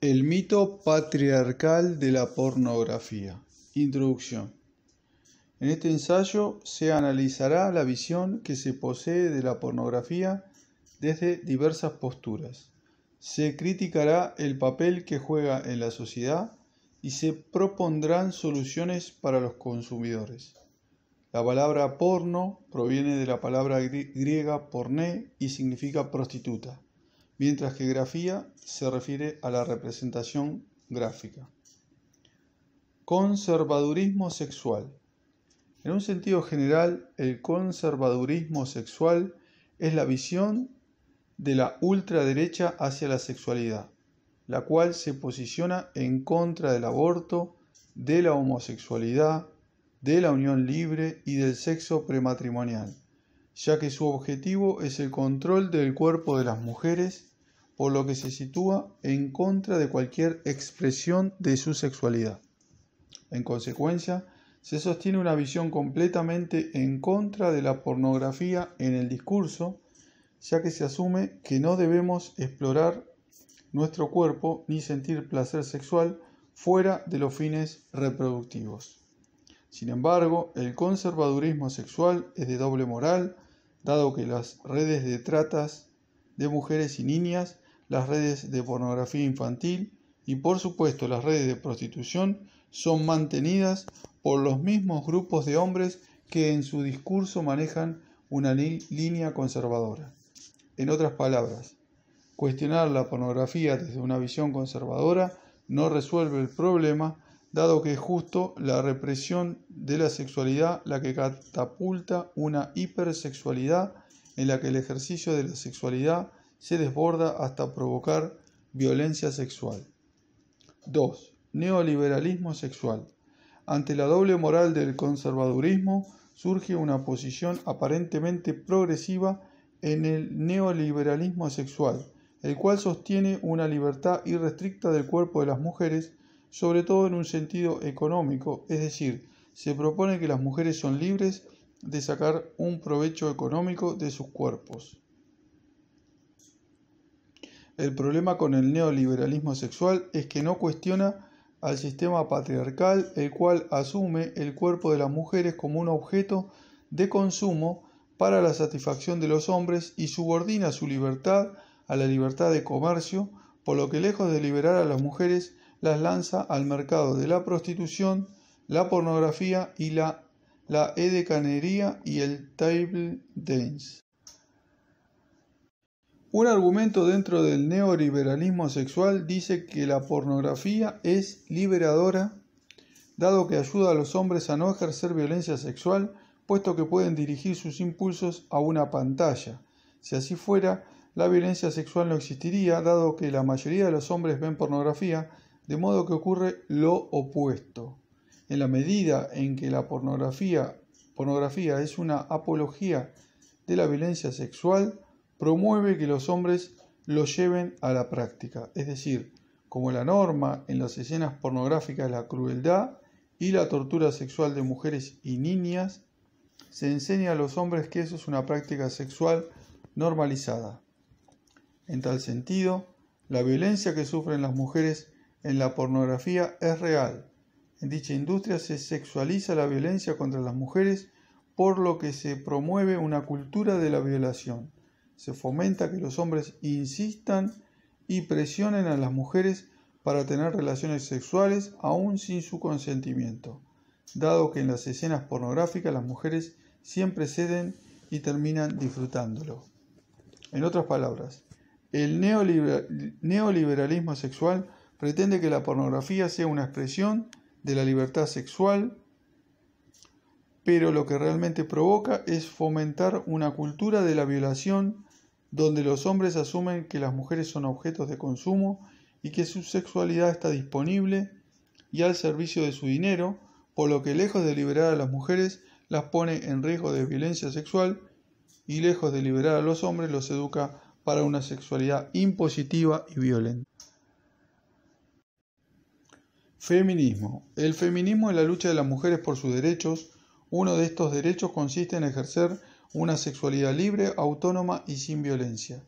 El mito patriarcal de la pornografía. Introducción. En este ensayo se analizará la visión que se posee de la pornografía desde diversas posturas. Se criticará el papel que juega en la sociedad y se propondrán soluciones para los consumidores. La palabra porno proviene de la palabra griega porné y significa prostituta mientras que grafía se refiere a la representación gráfica. Conservadurismo sexual. En un sentido general, el conservadurismo sexual es la visión de la ultraderecha hacia la sexualidad, la cual se posiciona en contra del aborto, de la homosexualidad, de la unión libre y del sexo prematrimonial, ya que su objetivo es el control del cuerpo de las mujeres por lo que se sitúa en contra de cualquier expresión de su sexualidad. En consecuencia, se sostiene una visión completamente en contra de la pornografía en el discurso, ya que se asume que no debemos explorar nuestro cuerpo ni sentir placer sexual fuera de los fines reproductivos. Sin embargo, el conservadurismo sexual es de doble moral, dado que las redes de tratas de mujeres y niñas las redes de pornografía infantil y por supuesto las redes de prostitución son mantenidas por los mismos grupos de hombres que en su discurso manejan una línea conservadora. En otras palabras, cuestionar la pornografía desde una visión conservadora no resuelve el problema, dado que es justo la represión de la sexualidad la que catapulta una hipersexualidad en la que el ejercicio de la sexualidad se desborda hasta provocar violencia sexual. 2. Neoliberalismo sexual. Ante la doble moral del conservadurismo surge una posición aparentemente progresiva en el neoliberalismo sexual, el cual sostiene una libertad irrestricta del cuerpo de las mujeres, sobre todo en un sentido económico, es decir, se propone que las mujeres son libres de sacar un provecho económico de sus cuerpos. El problema con el neoliberalismo sexual es que no cuestiona al sistema patriarcal, el cual asume el cuerpo de las mujeres como un objeto de consumo para la satisfacción de los hombres y subordina su libertad a la libertad de comercio, por lo que lejos de liberar a las mujeres, las lanza al mercado de la prostitución, la pornografía y la, la edecanería y el table dance. Un argumento dentro del neoliberalismo sexual dice que la pornografía es liberadora, dado que ayuda a los hombres a no ejercer violencia sexual, puesto que pueden dirigir sus impulsos a una pantalla. Si así fuera, la violencia sexual no existiría, dado que la mayoría de los hombres ven pornografía, de modo que ocurre lo opuesto. En la medida en que la pornografía, es una apología de la violencia sexual, promueve que los hombres lo lleven a la práctica, es decir, como la norma en las escenas pornográficas la crueldad y la tortura sexual de mujeres y niñas, se enseña a los hombres que eso es una práctica sexual normalizada. En tal sentido, la violencia que sufren las mujeres en la pornografía es real. En dicha industria se sexualiza la violencia contra las mujeres por lo que se promueve una cultura de la violación se fomenta que los hombres insistan y presionen a las mujeres para tener relaciones sexuales aún sin su consentimiento, dado que en las escenas pornográficas las mujeres siempre ceden y terminan disfrutándolo. En otras palabras, el neoliberalismo sexual pretende que la pornografía sea una expresión de la libertad sexual, pero lo que realmente provoca es fomentar una cultura de la violación donde los hombres asumen que las mujeres son objetos de consumo y que su sexualidad está disponible y al servicio de su dinero, por lo que lejos de liberar a las mujeres las pone en riesgo de violencia sexual y lejos de liberar a los hombres los educa para una sexualidad impositiva y violenta. Feminismo. El feminismo es la lucha de las mujeres por sus derechos. Uno de estos derechos consiste en ejercer una sexualidad libre, autónoma y sin violencia.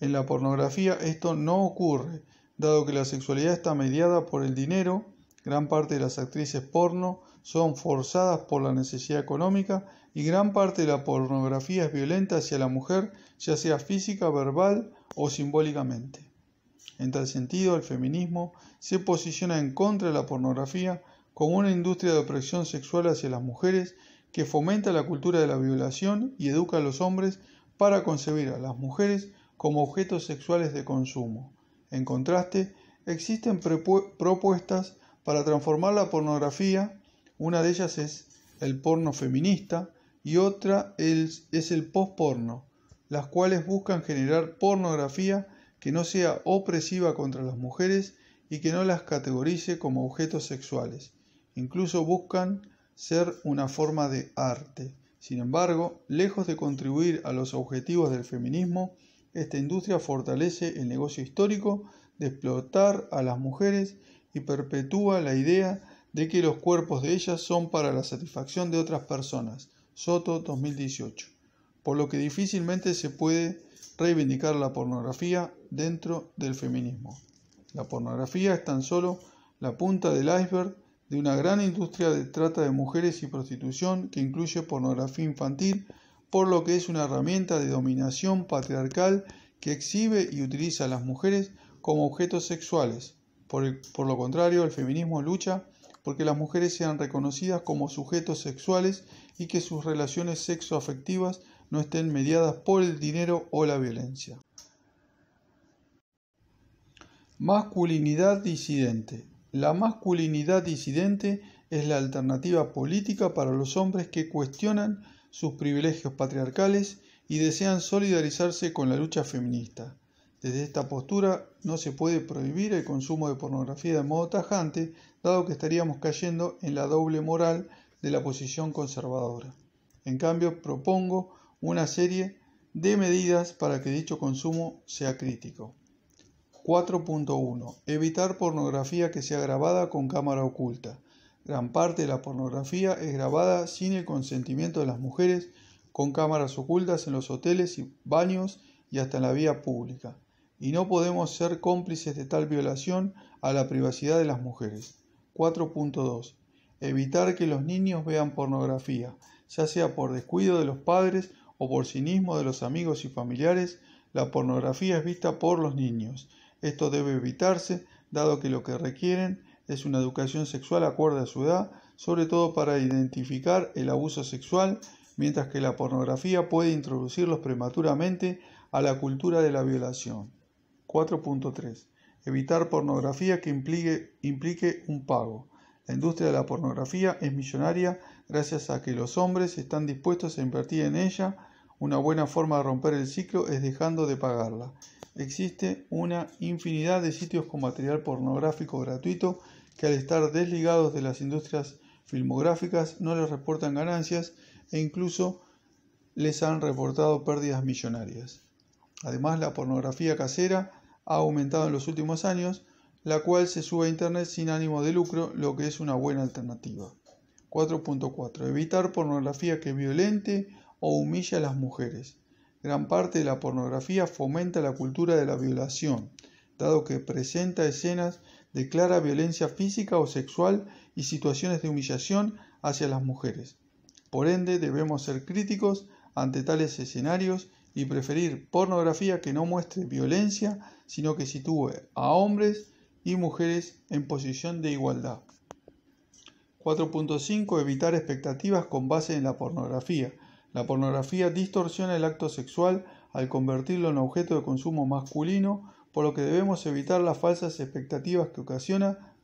En la pornografía esto no ocurre, dado que la sexualidad está mediada por el dinero, gran parte de las actrices porno son forzadas por la necesidad económica y gran parte de la pornografía es violenta hacia la mujer, ya sea física, verbal o simbólicamente. En tal sentido, el feminismo se posiciona en contra de la pornografía como una industria de opresión sexual hacia las mujeres que fomenta la cultura de la violación y educa a los hombres para concebir a las mujeres como objetos sexuales de consumo. En contraste, existen propuestas para transformar la pornografía, una de ellas es el porno feminista y otra es el postporno, las cuales buscan generar pornografía que no sea opresiva contra las mujeres y que no las categorice como objetos sexuales. Incluso buscan ser una forma de arte. Sin embargo, lejos de contribuir a los objetivos del feminismo, esta industria fortalece el negocio histórico de explotar a las mujeres y perpetúa la idea de que los cuerpos de ellas son para la satisfacción de otras personas. Soto 2018. Por lo que difícilmente se puede reivindicar la pornografía dentro del feminismo. La pornografía es tan solo la punta del iceberg de una gran industria de trata de mujeres y prostitución que incluye pornografía infantil, por lo que es una herramienta de dominación patriarcal que exhibe y utiliza a las mujeres como objetos sexuales. Por, lo contrario, el feminismo lucha porque las mujeres sean reconocidas como sujetos sexuales y que sus relaciones sexoafectivas no estén mediadas por el dinero o la violencia. Masculinidad disidente. La masculinidad disidente es la alternativa política para los hombres que cuestionan sus privilegios patriarcales y desean solidarizarse con la lucha feminista. Desde esta postura no se puede prohibir el consumo de pornografía de modo tajante, dado que estaríamos cayendo en la doble moral de la posición conservadora. En cambio, propongo una serie de medidas para que dicho consumo sea crítico. 4.1. Evitar pornografía que sea grabada con cámara oculta. Gran parte de la pornografía es grabada sin el consentimiento de las mujeres, con cámaras ocultas en los hoteles y baños y hasta en la vía pública. Y no podemos ser cómplices de tal violación a la privacidad de las mujeres. 4.2. Evitar que los niños vean pornografía, ya sea por descuido de los padres o por cinismo de los amigos y familiares, la pornografía es vista por los niños esto debe evitarse, dado que lo que requieren es una educación sexual acorde a su edad, sobre todo para identificar el abuso sexual, mientras que la pornografía puede introducirlos prematuramente a la cultura de la violación. 4.3. Evitar pornografía que implique, un pago. La industria de la pornografía es millonaria gracias a que los hombres están dispuestos a invertir en ella. Una buena forma de romper el ciclo es dejando de pagarla. Existe una infinidad de sitios con material pornográfico gratuito que al estar desligados de las industrias filmográficas no les reportan ganancias e incluso les han reportado pérdidas millonarias. Además, la pornografía casera ha aumentado en los últimos años, la cual se sube a Internet sin ánimo de lucro, lo que es una buena alternativa. 4.4. Evitar pornografía que violente o humilla a las mujeres. Gran parte de la pornografía fomenta la cultura de la violación, dado que presenta escenas de clara violencia física o sexual y situaciones de humillación hacia las mujeres. Por ende, debemos ser críticos ante tales escenarios y preferir pornografía que no muestre violencia, sino que sitúe a hombres y mujeres en posición de igualdad. 4.5. Evitar expectativas con base en la pornografía. La pornografía distorsiona el acto sexual al convertirlo en objeto de consumo masculino, por lo que debemos evitar las falsas expectativas que ocasiona,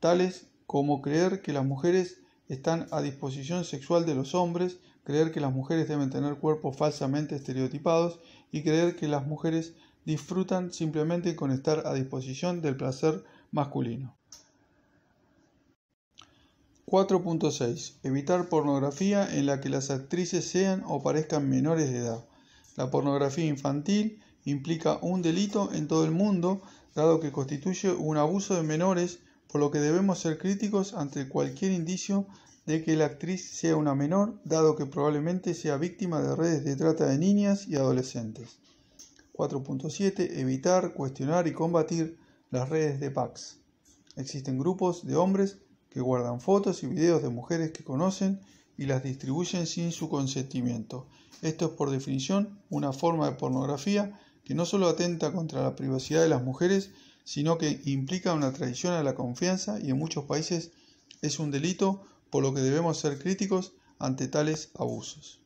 tales como creer que las mujeres están a disposición sexual de los hombres, creer que las mujeres deben tener cuerpos falsamente estereotipados y creer que las mujeres disfrutan simplemente con estar a disposición del placer masculino. 4.6. Evitar pornografía en la que las actrices sean o parezcan menores de edad. La pornografía infantil implica un delito en todo el mundo, dado que constituye un abuso de menores, por lo que debemos ser críticos ante cualquier indicio de que la actriz sea una menor, dado que probablemente sea víctima de redes de trata de niñas y adolescentes. 4.7. Evitar, cuestionar y combatir las redes de PAX. Existen grupos de hombres que guardan fotos y videos de mujeres que conocen y las distribuyen sin su consentimiento. Esto es por definición una forma de pornografía que no solo atenta contra la privacidad de las mujeres, sino que implica una traición a la confianza y en muchos países es un delito por lo que debemos ser críticos ante tales abusos.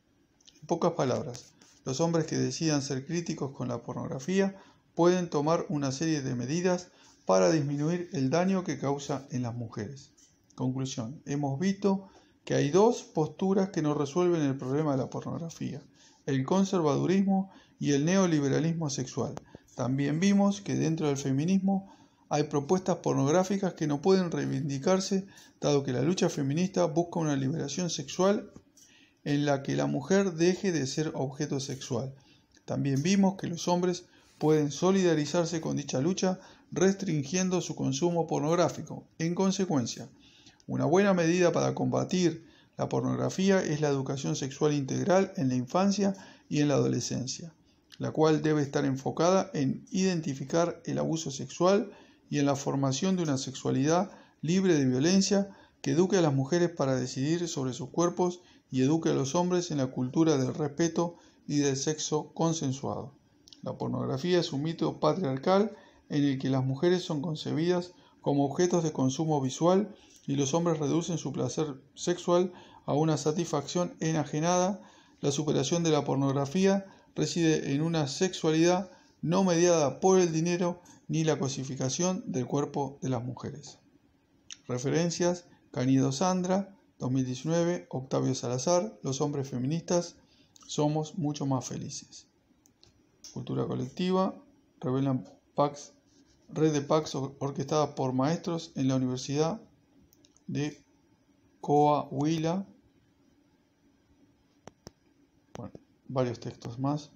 En pocas palabras, los hombres que decidan ser críticos con la pornografía pueden tomar una serie de medidas para disminuir el daño que causa en las mujeres. Conclusión. Hemos visto que hay dos posturas que no resuelven el problema de la pornografía, el conservadurismo y el neoliberalismo sexual. También vimos que dentro del feminismo hay propuestas pornográficas que no pueden reivindicarse, dado que la lucha feminista busca una liberación sexual en la que la mujer deje de ser objeto sexual. También vimos que los hombres pueden solidarizarse con dicha lucha restringiendo su consumo pornográfico. En consecuencia, una buena medida para combatir la pornografía es la educación sexual integral en la infancia y en la adolescencia, la cual debe estar enfocada en identificar el abuso sexual y en la formación de una sexualidad libre de violencia que eduque a las mujeres para decidir sobre sus cuerpos y eduque a los hombres en la cultura del respeto y del sexo consensuado. La pornografía es un mito patriarcal en el que las mujeres son concebidas como objetos de consumo visual y los hombres reducen su placer sexual a una satisfacción enajenada, la superación de la pornografía reside en una sexualidad no mediada por el dinero ni la cosificación del cuerpo de las mujeres. Referencias Canido Sandra, 2019, Octavio Salazar, Los hombres feministas somos mucho más felices. Cultura colectiva, revelan Pax, red de Pax orquestada por maestros en la Universidad de Coahuila. Bueno, varios textos más.